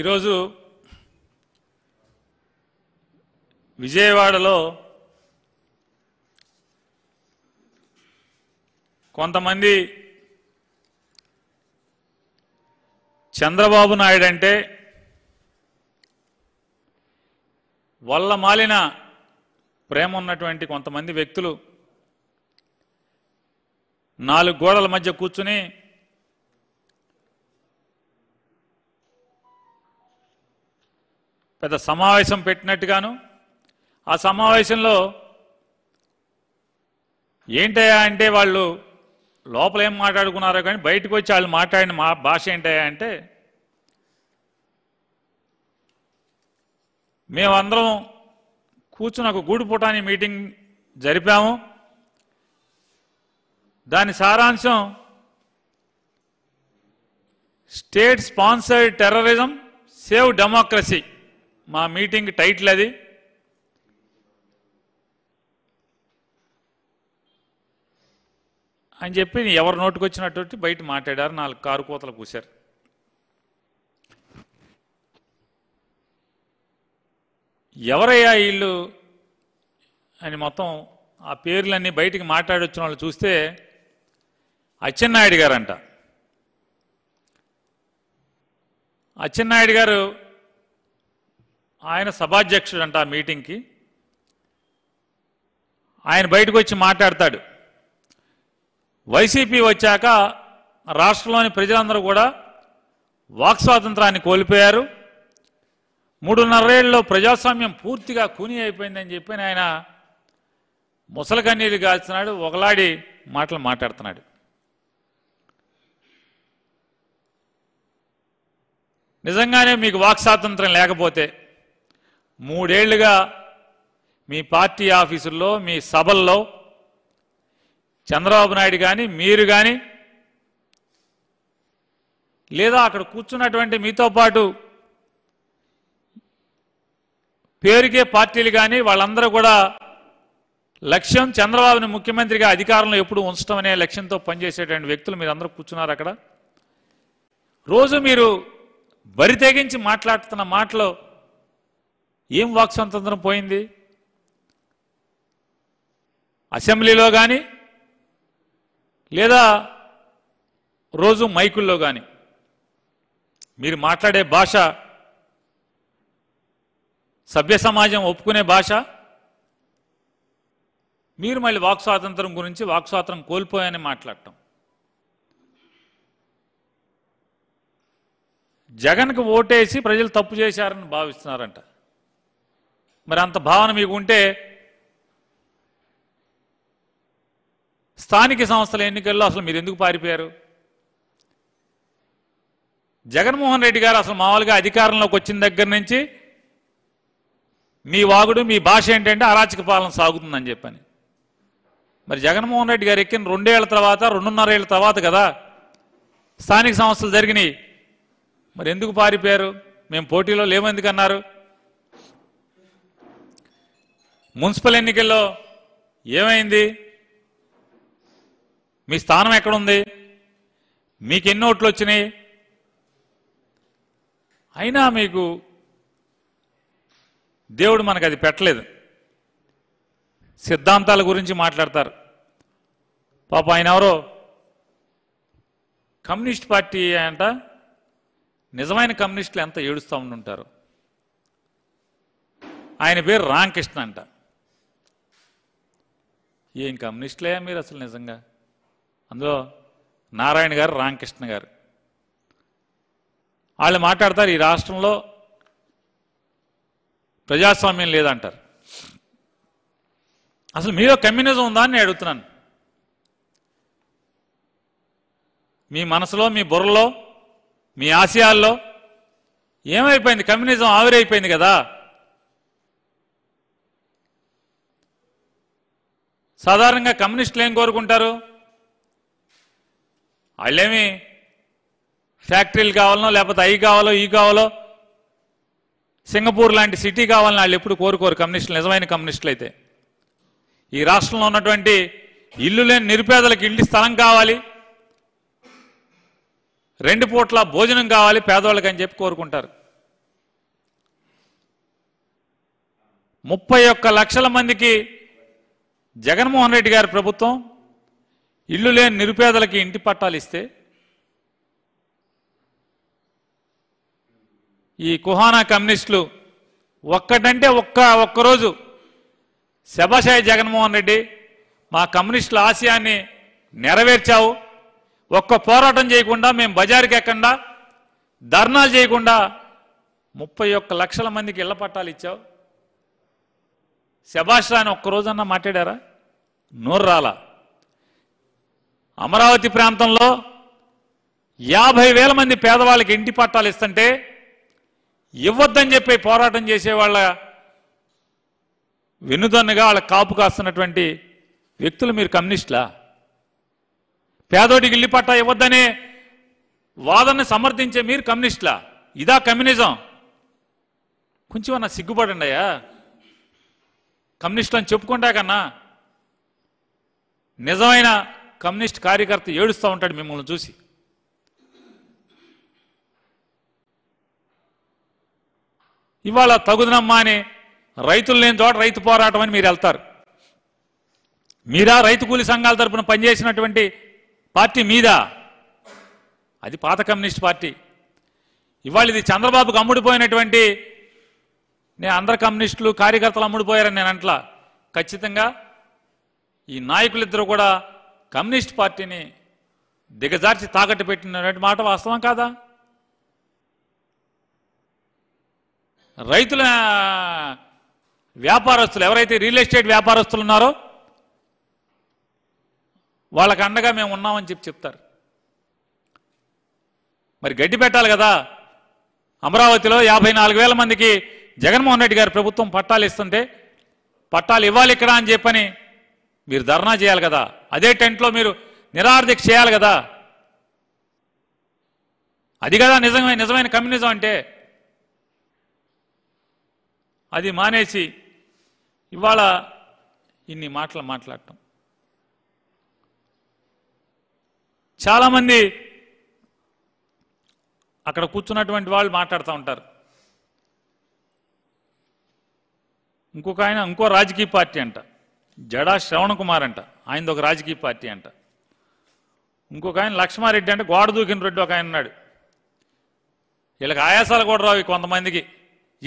ఈరోజు విజయవాడలో కొంతమంది చంద్రబాబు నాయుడు అంటే వల్ల మాలిన ప్రేమ ఉన్నటువంటి కొంతమంది వ్యక్తులు నాలుగు గోడల మధ్య కూర్చుని పెద్ద సమావేశం పెట్టినట్టుగాను ఆ సమావేశంలో ఏంటయ్యా అంటే వాళ్ళు లోపల ఏం మాట్లాడుకున్నారో కానీ బయటకు వచ్చి వాళ్ళు మాట్లాడిన మా భాష ఏంటయ్యా అంటే మేమందరం కూర్చుని ఒక గూడు పుటాని మీటింగ్ జరిపాము దాని సారాంశం state sponsored terrorism save democracy మా మీటింగ్ టైటిల్ అది అని చెప్పి ఎవరు వచ్చినటువంటి బయట మాట్లాడారు నాలుగు కారు కూతలు కూశారు ఎవరయ్యా వీళ్ళు అని మొత్తం ఆ పేర్లన్నీ బయటికి మాట్లాడొచ్చిన వాళ్ళు చూస్తే అచ్చెన్నాయుడు గారంట అచ్చెన్నాయుడు గారు ఆయన సభాధ్యక్షుడు అంట ఆ మీటింగ్కి ఆయన బయటకు వచ్చి మాట్లాడతాడు వైసీపీ వచ్చాక రాష్ట్రంలోని ప్రజలందరూ కూడా వాక్ స్వాతంత్రాన్ని కోల్పోయారు మూడున్నరేళ్ళలో ప్రజాస్వామ్యం పూర్తిగా కూని అయిపోయిందని చెప్పి ఆయన ముసలి కన్నీరు కాల్చున్నాడు ఒకలాడి మాటలు మాట్లాడుతున్నాడు నిజంగానే మీకు వాక్ స్వాతంత్రం లేకపోతే మూడేళ్లుగా మీ పార్టీ ఆఫీసుల్లో మీ సభల్లో చంద్రబాబు నాయుడు కానీ మీరు కానీ లేదా అక్కడ కూర్చున్నటువంటి మీతో పాటు పేరుకే పార్టీలు కానీ వాళ్ళందరూ కూడా లక్ష్యం చంద్రబాబుని ముఖ్యమంత్రిగా అధికారంలో ఎప్పుడు ఉంచడం అనే లక్ష్యంతో పనిచేసేటువంటి వ్యక్తులు మీరు అందరూ కూర్చున్నారు అక్కడ రోజు మీరు బరి తెగించి మాట్లాడుతున్న మాటలో ఏం వాక్ స్వతంత్రం పోయింది అసెంబ్లీలో కానీ లేదా రోజు మైకుల్లో కానీ మీరు మాట్లాడే భాష సభ్య సమాజం ఒప్పుకునే భాష మీరు మళ్ళీ వాక్ స్వాతంత్రం గురించి వాక్ స్వాతంత్రం కోల్పోయాని మాట్లాడటం జగన్కు ఓటేసి ప్రజలు తప్పు చేశారని భావిస్తున్నారంట మరి అంత భావన మీకు ఉంటే స్థానిక సంస్థల ఎన్నికల్లో అసలు మీరు ఎందుకు పారిపోయారు జగన్మోహన్ రెడ్డి గారు అసలు మామూలుగా అధికారంలోకి వచ్చిన దగ్గర నుంచి మీ వాగుడు మీ భాష ఏంటంటే అరాచక పాలన సాగుతుందని చెప్పని మరి జగన్మోహన్ రెడ్డి గారు ఎక్కిన రెండేళ్ల తర్వాత రెండున్నర ఏళ్ళ తర్వాత కదా స్థానిక సంస్థలు జరిగినాయి మరి ఎందుకు పారిపోయారు మేము పోటీలో లేమెందుకన్నారు మున్సిపల్ ఎన్నికల్లో ఏమైంది మీ స్థానం ఎక్కడుంది మీకు ఎన్ని ఓట్లు వచ్చినాయి అయినా మీకు దేవుడు మనకు అది పెట్టలేదు సిద్ధాంతాల గురించి మాట్లాడతారు పాప ఆయన ఎవరో కమ్యూనిస్ట్ పార్టీ అంట నిజమైన కమ్యూనిస్టులు ఎంత ఏడుస్తూ ఉండుంటారు ఆయన పేరు రామకృష్ణ అంట ఏం కమ్యూనిస్టులే మీరు అసలు నిజంగా అందులో నారాయణ గారు రామకృష్ణ గారు వాళ్ళు మాట్లాడతారు ఈ రాష్ట్రంలో ప్రజాస్వామ్యం లేదంటారు అసలు మీలో కమ్యూనిజం ఉందా అని అడుగుతున్నాను మీ మనసులో మీ బుర్రలో మీ ఆశయాల్లో ఏమైపోయింది కమ్యూనిజం ఆవిరైపోయింది కదా సాధారణంగా కమ్యూనిస్టులు ఏం కోరుకుంటారు వాళ్ళేమి ఫ్యాక్టరీలు కావాలనో లేకపోతే అవి కావాలో ఈ కావాలో సింగపూర్ లాంటి సిటీ కావాలని వాళ్ళు ఎప్పుడు కోరుకోరు కమ్యూనిస్టులు నిజమైన కమ్యూనిస్టులు అయితే ఈ రాష్ట్రంలో ఉన్నటువంటి ఇల్లు లేని నిరుపేదలకు ఇంటి స్థలం కావాలి రెండు పూట్ల భోజనం కావాలి పేదవాళ్ళకి అని చెప్పి కోరుకుంటారు ముప్పై ఒక్క లక్షల మందికి జగన్మోహన్ రెడ్డి గారి ప్రభుత్వం ఇల్లు లేని నిరుపేదలకి ఇంటి పట్టాలు ఇస్తే ఈ కుహానా కమ్యూనిస్టులు ఒక్కటంటే ఒక్క ఒక్కరోజు శబాషాయి జగన్మోహన్ రెడ్డి మా కమ్యూనిస్టుల ఆశయాన్ని నెరవేర్చావు ఒక్క పోరాటం చేయకుండా మేము బజారుకి ఎక్కకుండా ధర్నాలు చేయకుండా ముప్పై ఒక్క లక్షల మందికి ఇళ్ల పట్టాలు ఇచ్చావు శభాష్ రాని ఒక్కరోజన్నా మాట్లాడారా నోరు రాల అమరావతి ప్రాంతంలో యాభై వేల మంది పేదవాళ్ళకి ఇంటి పట్టాలు ఇస్తుంటే ఇవ్వద్దని చెప్పి పోరాటం చేసేవాళ్ళ వెనుదన్నుగా వాళ్ళ కాపు కాస్తున్నటువంటి వ్యక్తులు మీరు కమ్యూనిస్టులా పేదోడికి ఇల్లి పట్టా ఇవ్వద్దనే వాదన సమర్థించే మీరు కమ్యూనిస్టులా ఇదా కమ్యూనిజం కొంచెం అన్న సిగ్గుపడండి అయ్యా అని చెప్పుకుంటా కన్నా నిజమైన కమ్యూనిస్ట్ కార్యకర్త ఏడుస్తూ ఉంటాడు మిమ్మల్ని చూసి ఇవాళ తగుదనమ్మా అని రైతులు లేని చోట రైతు పోరాటం అని మీరు వెళ్తారు మీరా రైతు కూలి సంఘాల తరపున పనిచేసినటువంటి పార్టీ మీదా అది పాత కమ్యూనిస్ట్ పార్టీ ఇవాళ ఇది చంద్రబాబుకు అమ్ముడిపోయినటువంటి నేను అందరు కమ్యూనిస్టులు కార్యకర్తలు అమ్ముడిపోయారని నేను అంట్లా ఖచ్చితంగా ఈ నాయకులిద్దరూ కూడా కమ్యూనిస్ట్ పార్టీని దిగజార్చి తాకట్టు పెట్టినటువంటి మాట వాస్తవం కాదా రైతుల వ్యాపారస్తులు ఎవరైతే రియల్ ఎస్టేట్ వ్యాపారస్తులు ఉన్నారో వాళ్ళకి అండగా మేము ఉన్నామని చెప్పి చెప్తారు మరి గడ్డి పెట్టాలి కదా అమరావతిలో యాభై మందికి జగన్మోహన్ రెడ్డి గారు ప్రభుత్వం పట్టాలు ఇస్తుంటే పట్టాలు ఇవ్వాలి ఇక్కడ అని చెప్పని మీరు ధర్నా చేయాలి కదా అదే టెంట్లో మీరు నిరార్థిక చేయాలి కదా అది కదా నిజమైన నిజమైన కమ్యూనిజం అంటే అది మానేసి ఇవాళ ఇన్ని మాటలు మాట్లాడటం చాలామంది అక్కడ కూర్చున్నటువంటి వాళ్ళు మాట్లాడుతూ ఉంటారు ఇంకొక ఆయన ఇంకో రాజకీయ పార్టీ అంట జడా శ్రవణ్ కుమార్ అంట ఆయనది ఒక రాజకీయ పార్టీ అంట ఇంకొక ఆయన లక్ష్మారెడ్డి అంటే గోడ దూకిన రెడ్డి ఒక ఆయన ఉన్నాడు వీళ్ళకి ఆయాసాలు కూడా రావు కొంతమందికి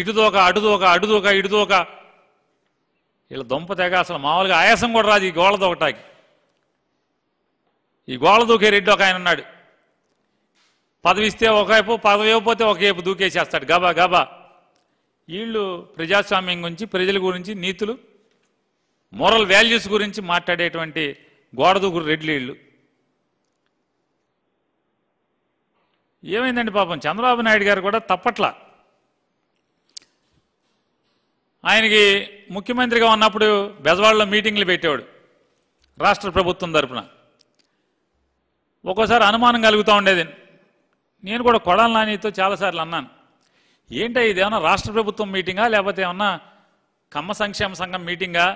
ఇటుదోక అటుదోక అటుదోక ఇటుదోక వీళ్ళ దొంప తెగ అసలు మామూలుగా ఆయాసం కూడా రాదు ఈ గోళ దూకటాకి ఈ గోళ దూకే రెడ్డి ఒక ఆయన ఉన్నాడు పదవిస్తే ఒకవైపు పదవి ఇవ్వకపోతే ఒకవైపు దూకేసేస్తాడు గబా గబా వీళ్ళు ప్రజాస్వామ్యం గురించి ప్రజల గురించి నీతులు మోరల్ వాల్యూస్ గురించి మాట్లాడేటువంటి గోడదూగురు రెడ్లు వీళ్ళు ఏమైందండి పాపం చంద్రబాబు నాయుడు గారు కూడా తప్పట్లా ఆయనకి ముఖ్యమంత్రిగా ఉన్నప్పుడు బెజవాడలో మీటింగ్లు పెట్టేవాడు రాష్ట్ర ప్రభుత్వం తరఫున ఒక్కోసారి అనుమానం కలుగుతూ ఉండేది నేను కూడా కొడాలి నానితో చాలాసార్లు అన్నాను ఏంటి ఇది ఏమన్నా రాష్ట్ర ప్రభుత్వం మీటింగా లేకపోతే ఏమన్నా కమ్మ సంక్షేమ సంఘం మీటింగా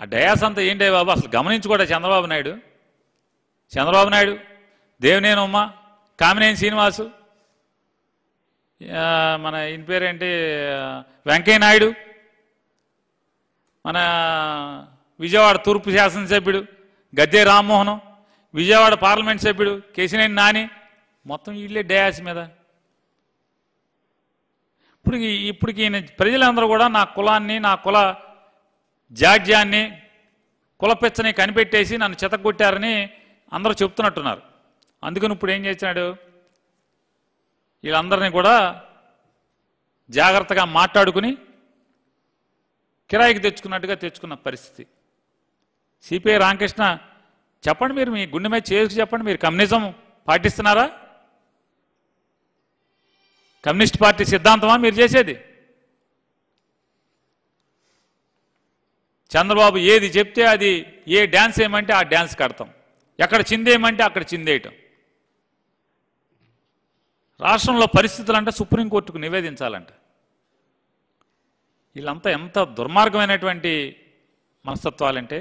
ఆ డయాస్ అంతా ఏంటి బాబు అసలు గమనించుకోడా చంద్రబాబు నాయుడు చంద్రబాబు నాయుడు దేవినేనమ్మ కామినేని శ్రీనివాసు మన ఇన్ పేరేంటి వెంకయ్య నాయుడు మన విజయవాడ తూర్పు శాసనసభ్యుడు గద్దె రామ్మోహనం విజయవాడ పార్లమెంట్ సభ్యుడు కేశినేని నాని మొత్తం వీళ్ళే డయాస్ మీద ఇప్పుడు ఇప్పుడు ఈయన ప్రజలందరూ కూడా నా కులాన్ని నా కుల జాడ్యాన్ని కులపెచ్చని కనిపెట్టేసి నన్ను చెతగొట్టారని అందరూ చెప్తున్నట్టున్నారు అందుకని ఇప్పుడు ఏం చేసినాడు వీళ్ళందరినీ కూడా జాగ్రత్తగా మాట్లాడుకుని కిరాయికి తెచ్చుకున్నట్టుగా తెచ్చుకున్న పరిస్థితి సిపిఐ రామకృష్ణ చెప్పండి మీరు మీ గుండె మీద చేసుకు చెప్పండి మీరు కమ్యూనిజం పాటిస్తున్నారా కమ్యూనిస్ట్ పార్టీ సిద్ధాంతమా మీరు చేసేది చంద్రబాబు ఏది చెప్తే అది ఏ డ్యాన్స్ ఏమంటే ఆ డ్యాన్స్ కడతాం ఎక్కడ చిందేయమంటే అక్కడ చిందేయటం రాష్ట్రంలో పరిస్థితులు అంటే సుప్రీంకోర్టుకు నివేదించాలంట వీళ్ళంతా ఎంత దుర్మార్గమైనటువంటి మనస్తత్వాలంటే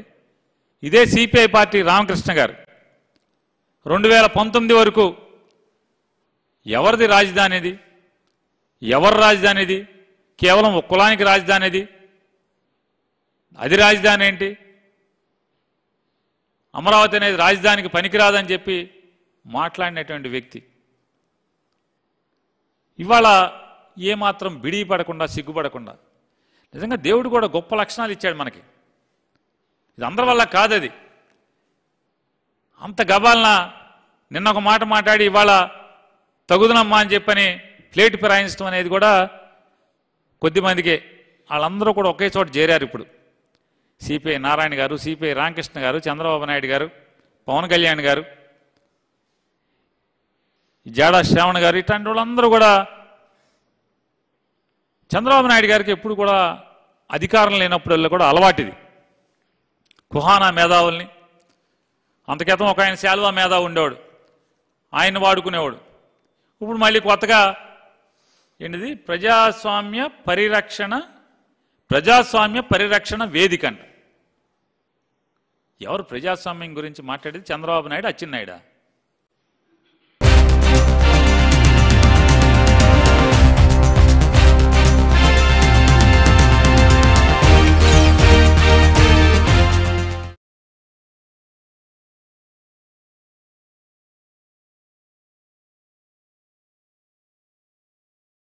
ఇదే సిపిఐ పార్టీ రామకృష్ణ గారు రెండు వేల పంతొమ్మిది వరకు ఎవరిది రాజధానిది ఎవరు రాజధానిది కేవలం ఒక కులానికి రాజధానిది అది రాజధాని ఏంటి అమరావతి అనేది రాజధానికి పనికిరాదని చెప్పి మాట్లాడినటువంటి వ్యక్తి ఇవాళ ఏమాత్రం బిడి పడకుండా సిగ్గుపడకుండా నిజంగా దేవుడు కూడా గొప్ప లక్షణాలు ఇచ్చాడు మనకి ఇది అందరి వల్ల కాదది అంత గబాలన నిన్న ఒక మాట మాట్లాడి ఇవాళ తగుదనమ్మా అని చెప్పని ప్లేట్ ఫిరాయించడం అనేది కూడా కొద్దిమందికే వాళ్ళందరూ కూడా ఒకే చోట చేరారు ఇప్పుడు సిపిఐ నారాయణ గారు సిపిఐ రామకృష్ణ గారు చంద్రబాబు నాయుడు గారు పవన్ కళ్యాణ్ గారు జాడా శ్రావణ్ గారు ఇట్లాంటి వాళ్ళందరూ కూడా చంద్రబాబు నాయుడు గారికి ఎప్పుడు కూడా అధికారం లేనప్పుడల్లా కూడా అలవాటిది కుహానా మేధావుల్ని అంతకేతం ఒక ఆయన శాలువా మేధావు ఉండేవాడు ఆయన వాడుకునేవాడు ఇప్పుడు మళ్ళీ కొత్తగా ఏంటిది ప్రజాస్వామ్య పరిరక్షణ ప్రజాస్వామ్య పరిరక్షణ వేదిక అంట ఎవరు ప్రజాస్వామ్యం గురించి మాట్లాడేది చంద్రబాబు నాయుడు అచ్చెన్నాయుడా